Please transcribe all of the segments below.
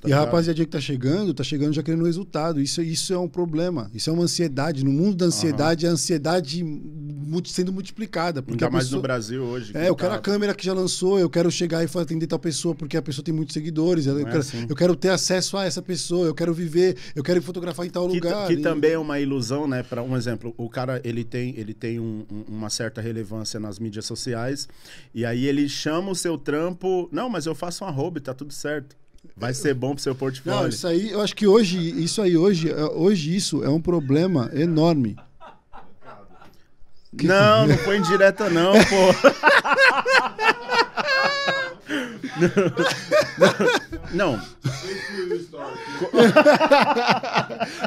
Tá e a rapaziada que tá chegando, tá chegando já querendo resultado. Isso, isso é um problema. Isso é uma ansiedade. No mundo da ansiedade, uhum. a ansiedade sendo multiplicada. Porque Ainda mais no Brasil hoje. É, eu tá... quero a câmera que já lançou, eu quero chegar e atender tal pessoa, porque a pessoa tem muitos seguidores. Eu, é quero, assim. eu quero ter acesso a essa pessoa, eu quero viver, eu quero fotografar em tal que lugar. Que e... também é uma ilusão, né? Para um exemplo, o cara ele tem, ele tem um, uma certa relevância nas mídias sociais, e aí ele chama o seu trampo. Não, mas eu faço uma roupa, tá tudo certo. Vai ser bom pro seu portfólio. Não, isso aí, eu acho que hoje, isso aí hoje, é, hoje isso é um problema enorme. Que... Não, não foi indireta não, pô. não. não.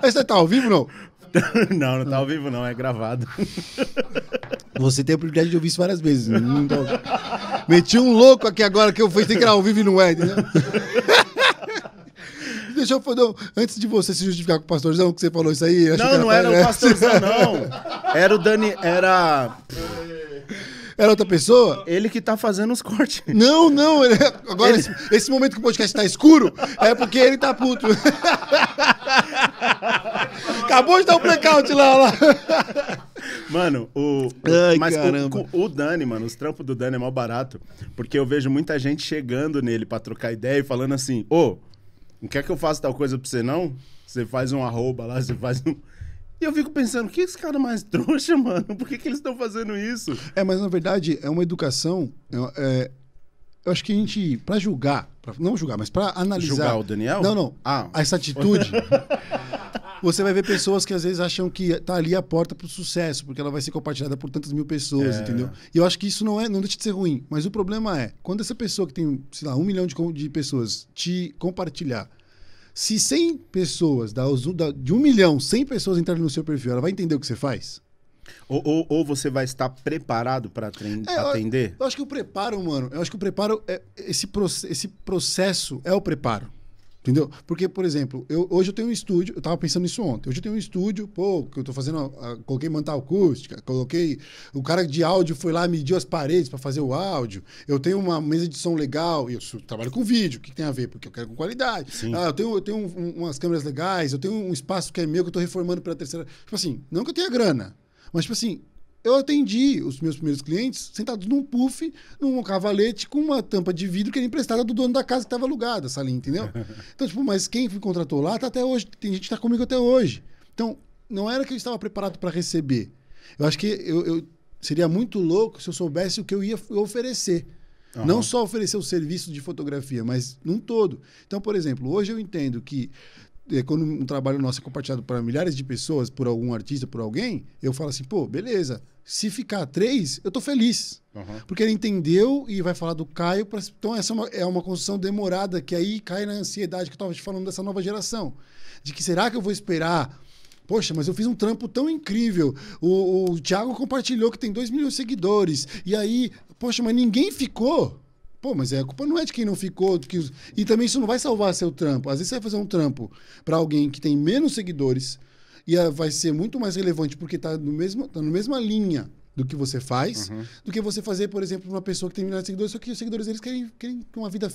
Você tá ao vivo não? não, não tá ao vivo não, é gravado. Você tem a oportunidade de ouvir isso várias vezes. Meti um louco aqui agora que eu fui ter que ir ao vivo e não é, entendeu? Deixa eu fazer. Antes de você se justificar com o pastorzão, que você falou isso aí. Não, não era, era o pastorzão, não. Era o Dani. Era. Era outra pessoa? Ele que tá fazendo os cortes. Não, não. Ele... É- agora, ele... Esse, esse, momento que o podcast tá escuro é porque ele tá puto. Acabou de dar um blackout lá, lá. Mano, o. Ai, mas caramba. O, o, Dani, mano, os trampos do Dani é mal barato. Porque eu vejo muita gente chegando nele pra trocar ideia e falando assim: ô. Oh, não quer que eu faça tal coisa pra você, não? Você faz um arroba lá, você faz um. E eu fico pensando, que esse cara mais trouxa, mano? Por que, que eles estão fazendo isso? É, mas na verdade é uma educação. É, é eu acho que a gente, para julgar, pra, não julgar, mas para analisar. Julgar o Daniel? Não, não. Ah. Essa atitude. Você vai ver pessoas que às vezes acham que tá ali a porta para o sucesso, porque ela vai ser compartilhada por tantas mil pessoas, é. entendeu? E eu acho que isso não é, não deixa de ser ruim. Mas o problema é, quando essa pessoa que tem, sei lá, um milhão de, de pessoas te compartilhar, se 100 pessoas, da, de um milhão, 100 pessoas entrarem no seu perfil, ela vai entender o que você faz? Ou, ou, ou, você vai estar preparado para é, atender? Eu, eu, acho que o preparo, mano, eu acho que o preparo, é, esse, pro, esse processo é o preparo. Entendeu? Porque, por exemplo, eu, hoje eu tenho um estúdio, eu tava pensando nisso ontem. Hoje eu tenho um estúdio, pô, que eu tô fazendo, uh, coloquei manta acústica, coloquei. O cara de áudio foi lá, mediu as paredes para fazer o áudio. Eu tenho uma mesa de som legal, eu trabalho com vídeo, o que, que tem a ver? Porque eu quero com qualidade. Ah, eu tenho, eu tenho um, um, umas câmeras legais, eu tenho um espaço que é meu que eu tô reformando pela terceira. Tipo assim, não que eu tenha grana, mas tipo assim, eu atendi os meus primeiros clientes sentados num puff, num cavalete com uma tampa de vidro que era emprestada do dono da casa que estava alugada, essa linha, entendeu? Então, tipo, mas quem me contratou lá tá até hoje, tem gente que está comigo até hoje. Então, não era que eu estava preparado para receber. Eu acho que eu, eu, seria muito louco se eu soubesse o que eu ia oferecer. Uhum. Não só oferecer o serviço de fotografia, mas num todo. Então, por exemplo, hoje eu entendo que é, quando um trabalho nosso é compartilhado para milhares de pessoas, por algum artista, por alguém, eu falo assim, pô, beleza. Se ficar três, eu tô feliz. Uhum. Porque ele entendeu e vai falar do Caio. Pra... Então, essa é uma, é uma construção demorada, que aí cai na ansiedade que eu tava te falando dessa nova geração. De que será que eu vou esperar? Poxa, mas eu fiz um trampo tão incrível. O, o Thiago compartilhou que tem dois milhões de seguidores. E aí, poxa, mas ninguém ficou. Pô, mas é, a culpa não é de quem não ficou. De que E também isso não vai salvar seu trampo. Às vezes você vai fazer um trampo para alguém que tem menos seguidores e vai ser muito mais relevante porque está no mesmo, tá na mesma linha do que você faz, uhum. do que você fazer, por exemplo, uma pessoa que tem milhares de seguidores, só que os seguidores eles querem, querem uma vida